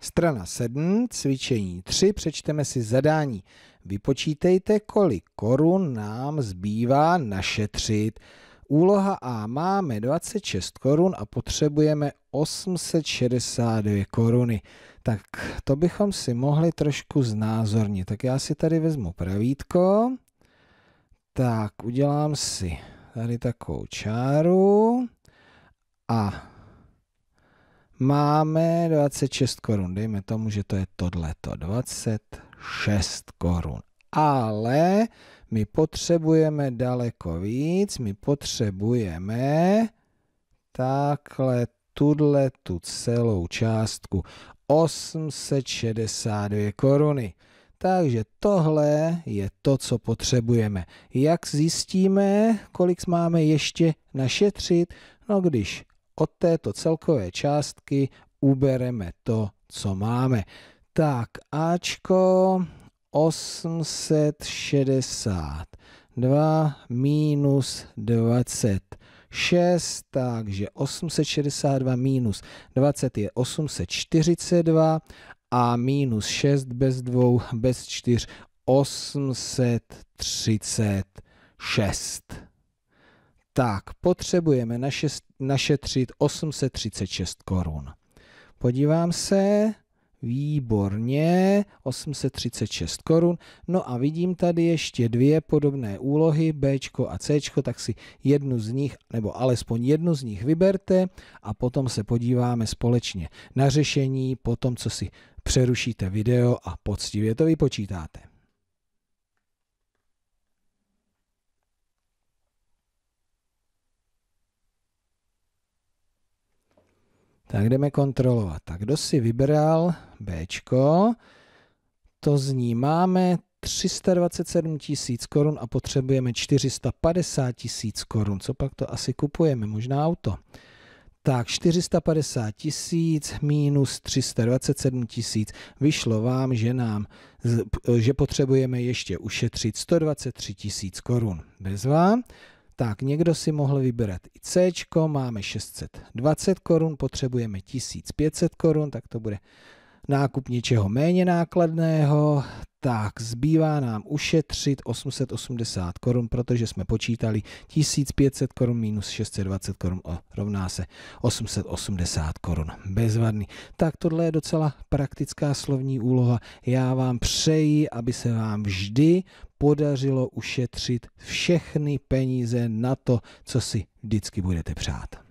Strana 7, cvičení 3, přečteme si zadání. Vypočítejte, kolik korun nám zbývá našetřit. Úloha A máme 26 korun a potřebujeme 862 koruny. Tak to bychom si mohli trošku znázornit. Tak já si tady vezmu pravítko. Tak udělám si tady takovou čáru. A máme 26 korun. Dejme tomu, že to je tohleto. 26 korun. Ale my potřebujeme daleko víc. My potřebujeme takhle tuhle tu celou částku 862 koruny. Takže tohle je to, co potřebujeme. Jak zjistíme, kolik máme ještě našetřit? No když od této celkové částky ubereme to, co máme. Tak, Ačko 862 minus 26, takže 862 minus 20 je 842 a minus 6 bez 2, bez 4, 836 tak potřebujeme našetřit 836 korun. Podívám se, výborně, 836 korun. No a vidím tady ještě dvě podobné úlohy, B a C, tak si jednu z nich, nebo alespoň jednu z nich vyberte a potom se podíváme společně na řešení, potom co si přerušíte video a poctivě to vypočítáte. Tak jdeme kontrolovat. Tak kdo si vybral B, to z ní máme 327 tisíc korun a potřebujeme 450 tisíc korun. Co pak to asi kupujeme? Možná auto. Tak 450 tisíc minus 327 tisíc vyšlo vám, že nám, že potřebujeme ještě ušetřit 123 tisíc korun. Bez vám. Tak, někdo si mohl vybrat i C, máme 620 korun, potřebujeme 1500 korun, tak to bude nákup něčeho méně nákladného, tak zbývá nám ušetřit 880 korun, protože jsme počítali 1500 korun minus 620 korun rovná se 880 korun. Bezvadný. Tak tohle je docela praktická slovní úloha. Já vám přeji, aby se vám vždy podařilo ušetřit všechny peníze na to, co si vždycky budete přát.